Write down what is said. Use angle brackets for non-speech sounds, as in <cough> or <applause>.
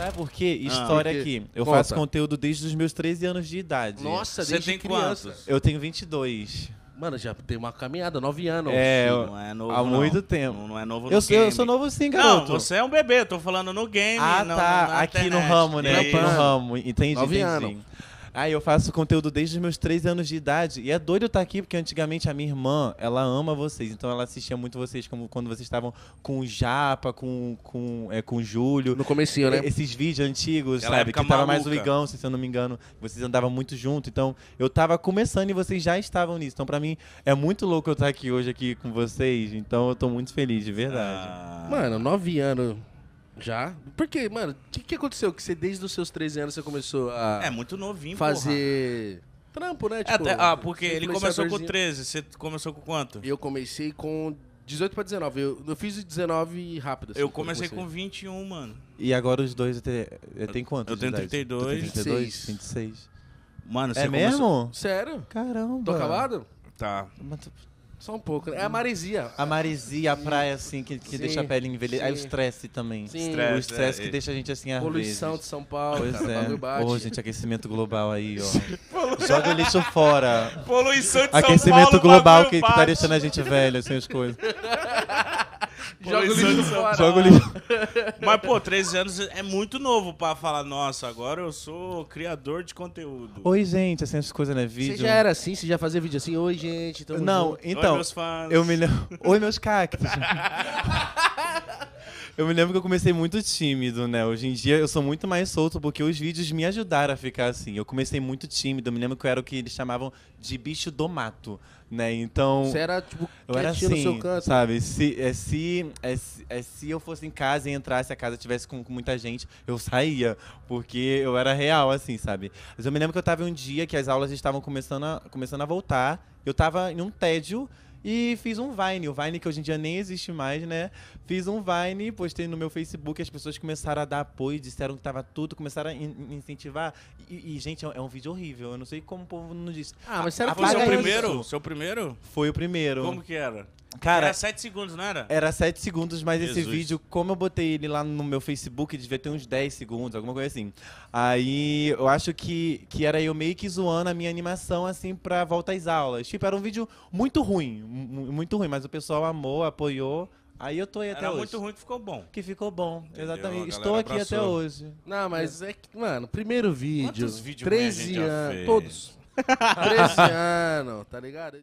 Sabe por quê? Ah, História porque- aqui. Eu Conta. faço conteúdo desde os meus 13 anos de idade. Nossa, desde Você tem quantos? Eu tenho 22. Mano, já tem uma caminhada, 9 anos. É, não é novo, há não. muito tempo. Não, não é novo no eu, sou, eu sou novo sim, Não, você é um bebê, eu tô falando no game. Ah, não- tá. na aqui no internet. ramo, né? Aqui no ramo. Entendi, Nove anos. Ah, eu faço conteúdo desde os meus três anos de idade. E é doido estar tá aqui, porque antigamente a minha irmã, ela ama vocês. Então ela assistia muito vocês, como quando vocês estavam com o Japa, com, com, é, com o Júlio. No comecinho, né? Esses vídeos antigos, ela sabe? Que tava mais o Igão, se eu não me engano. Vocês andavam muito junto. Então eu tava começando e vocês já estavam nisso. Então pra mim é muito louco eu estar tá aqui hoje aqui com vocês. Então eu tô muito feliz, de verdade. Ah. Mano, nove anos já? Por Porque, mano, o que, que aconteceu? Que você, desde os seus 13 anos, você começou a. É, muito novinho, Fazer. Porra. Trampo, né? É, tipo, Até, ah, porque ele começou com 13, você começou com quanto? Eu comecei com 18 pra 19. Eu, eu fiz 19 rápido. Assim, eu comecei com 21, mano. E agora os dois tem, tem quanto? Eu tenho 32. 32, 26. Mano, é você é começou... mesmo? Sério? Caramba. Tô acabado? Tá. Mas, só um pouco. Né? É a maresia. A maresia, a praia, assim, que, que sim, deixa a pele envelhecer. Aí o estresse também. Sim. Stress, o estresse é, que é. deixa a gente assim, às Poluição vezes. de São Paulo. Pois cara, é. Oh, gente, aquecimento global aí, ó. <laughs> Joga o lixo fora. Poluição de São Paulo. Aquecimento global que, que tá deixando a gente velho, assim, as coisas. <laughs> Joga o lixo fora. Joga o lixo. <laughs> Mas, pô, 13 anos é muito novo pra falar, nossa, agora eu sou criador de conteúdo. Oi, gente, assim, essas coisas, né? Vídeo. Você já era assim? Você já fazia vídeo assim? Oi, gente. Não, junto. então. Oi, meus fãs. Eu me Oi, meus cactos. <laughs> Eu me lembro que eu comecei muito tímido, né? Hoje em dia eu sou muito mais solto porque os vídeos me ajudaram a ficar assim. Eu comecei muito tímido. Eu me lembro que eu era o que eles chamavam de bicho do mato, né? Então. Você era, tipo, eu era assim, no seu canto. sabe? Se, é, se, é, se, é, se eu fosse em casa e entrasse, a casa tivesse com, com, muita gente, eu saía. Porque eu era real, assim, sabe? Mas eu me lembro que eu tava um dia que as aulas estavam começando a, começando a voltar. Eu tava em um tédio e fiz um Vine, o Vine que hoje em dia nem existe mais, né? Fiz um Vine, postei no meu Facebook, as pessoas começaram a dar apoio, disseram que tava tudo, começaram a in incentivar. E, e gente, é, é um, vídeo horrível. Eu não sei como o povo não disse. Ah, mas será que foi o seu é primeiro? Seu primeiro? Foi o primeiro. Como que era? Cara, era 7 segundos, não era? Era 7 segundos, mas Jesus. esse vídeo, como eu botei ele lá no meu Facebook, devia ter uns 10 segundos, alguma coisa assim. Aí eu acho que, que era eu meio que zoando a minha animação, assim, pra volta às aulas. Tipo, era um vídeo muito ruim, muito ruim, mas o pessoal amou, apoiou. Aí eu tô aí até Era hoje. muito ruim que ficou bom. Que ficou bom, Entendeu? exatamente. Estou aqui abraçou. até hoje. Não, mas é que, mano, primeiro vídeo. Quantos vídeos 13 anos. Todos. 13 <laughs> anos, tá ligado?